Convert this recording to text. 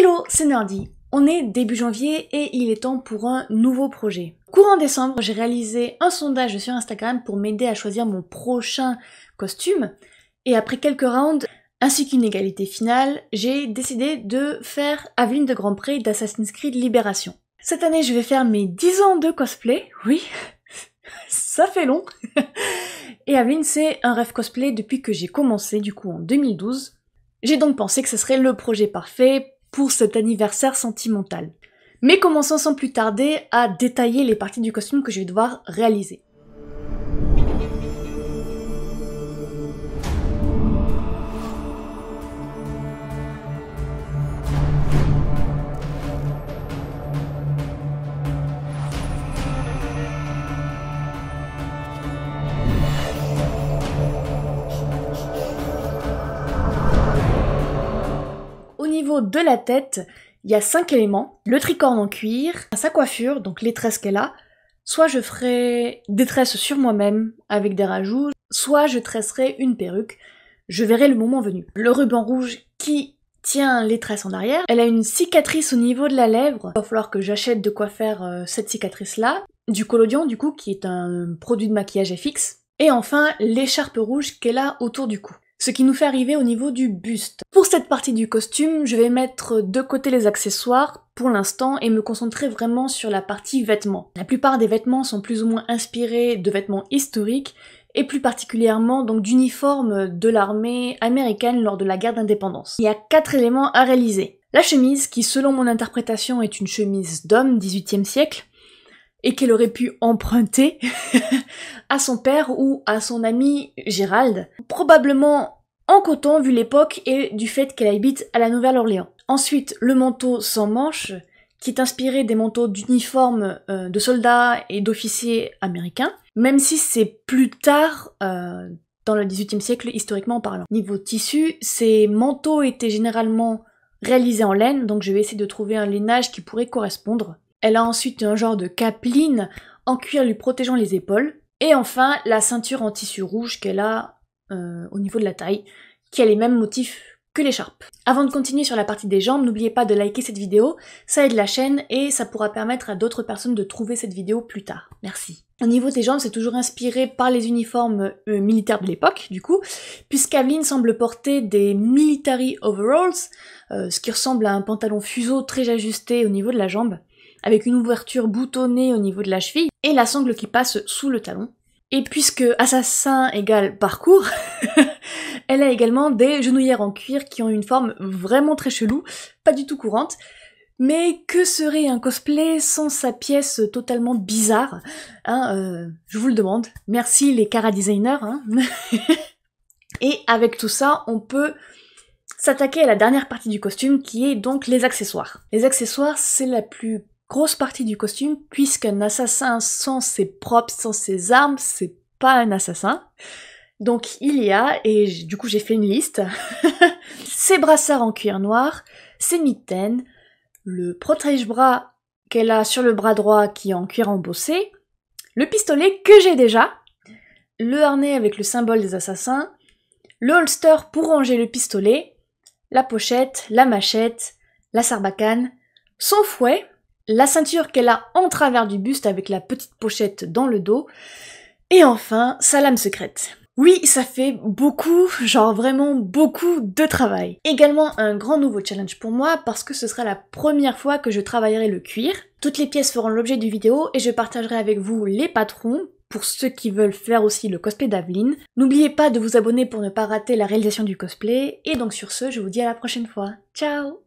Hello, c'est Nordi. On est début janvier et il est temps pour un nouveau projet. Courant décembre, j'ai réalisé un sondage sur Instagram pour m'aider à choisir mon prochain costume. Et après quelques rounds, ainsi qu'une égalité finale, j'ai décidé de faire Aveline de Grand Prix d'Assassin's Creed Libération. Cette année, je vais faire mes 10 ans de cosplay. Oui, ça fait long. Et Aveline, c'est un rêve cosplay depuis que j'ai commencé, du coup, en 2012. J'ai donc pensé que ce serait le projet parfait pour cet anniversaire sentimental. Mais commençons sans plus tarder à détailler les parties du costume que je vais devoir réaliser. de la tête, il y a cinq éléments. Le tricorne en cuir, sa coiffure, donc les tresses qu'elle a. Soit je ferai des tresses sur moi-même avec des rajouts, soit je tresserai une perruque. Je verrai le moment venu. Le ruban rouge qui tient les tresses en arrière. Elle a une cicatrice au niveau de la lèvre. Il va falloir que j'achète de quoi faire euh, cette cicatrice-là. Du collodion, du coup, qui est un produit de maquillage FX. Et enfin, l'écharpe rouge qu'elle a autour du cou ce qui nous fait arriver au niveau du buste. Pour cette partie du costume, je vais mettre de côté les accessoires pour l'instant et me concentrer vraiment sur la partie vêtements. La plupart des vêtements sont plus ou moins inspirés de vêtements historiques et plus particulièrement donc d'uniformes de l'armée américaine lors de la guerre d'indépendance. Il y a quatre éléments à réaliser. La chemise, qui selon mon interprétation est une chemise d'homme 18e siècle, et qu'elle aurait pu emprunter à son père ou à son ami Gérald, probablement en coton vu l'époque et du fait qu'elle habite à la Nouvelle-Orléans. Ensuite, le manteau sans manches, qui est inspiré des manteaux d'uniformes euh, de soldats et d'officiers américains, même si c'est plus tard euh, dans le XVIIIe siècle historiquement parlant. Niveau tissu, ces manteaux étaient généralement réalisés en laine, donc je vais essayer de trouver un linage qui pourrait correspondre. Elle a ensuite un genre de capeline en cuir lui protégeant les épaules. Et enfin, la ceinture en tissu rouge qu'elle a euh, au niveau de la taille, qui a les mêmes motifs l'écharpe. Avant de continuer sur la partie des jambes, n'oubliez pas de liker cette vidéo, ça aide la chaîne et ça pourra permettre à d'autres personnes de trouver cette vidéo plus tard. Merci. Au niveau des jambes, c'est toujours inspiré par les uniformes euh, militaires de l'époque, du coup, puisqu'Aveline semble porter des military overalls, euh, ce qui ressemble à un pantalon fuseau très ajusté au niveau de la jambe, avec une ouverture boutonnée au niveau de la cheville, et la sangle qui passe sous le talon. Et puisque assassin égale parcours, Elle a également des genouillères en cuir qui ont une forme vraiment très chelou, pas du tout courante. Mais que serait un cosplay sans sa pièce totalement bizarre hein, euh, Je vous le demande. Merci les cara designers. Hein. Et avec tout ça, on peut s'attaquer à la dernière partie du costume qui est donc les accessoires. Les accessoires, c'est la plus grosse partie du costume puisqu'un assassin sans ses propres, sans ses armes, c'est pas un assassin. Donc il y a, et du coup j'ai fait une liste, ses brassards en cuir noir, ses mitaines, le protège-bras qu'elle a sur le bras droit qui est en cuir embossé, le pistolet que j'ai déjà, le harnais avec le symbole des assassins, le holster pour ranger le pistolet, la pochette, la machette, la sarbacane, son fouet, la ceinture qu'elle a en travers du buste avec la petite pochette dans le dos, et enfin sa lame secrète. Oui, ça fait beaucoup, genre vraiment beaucoup de travail. Également un grand nouveau challenge pour moi parce que ce sera la première fois que je travaillerai le cuir. Toutes les pièces feront l'objet du vidéo et je partagerai avec vous les patrons pour ceux qui veulent faire aussi le cosplay d'Aveline. N'oubliez pas de vous abonner pour ne pas rater la réalisation du cosplay et donc sur ce, je vous dis à la prochaine fois. Ciao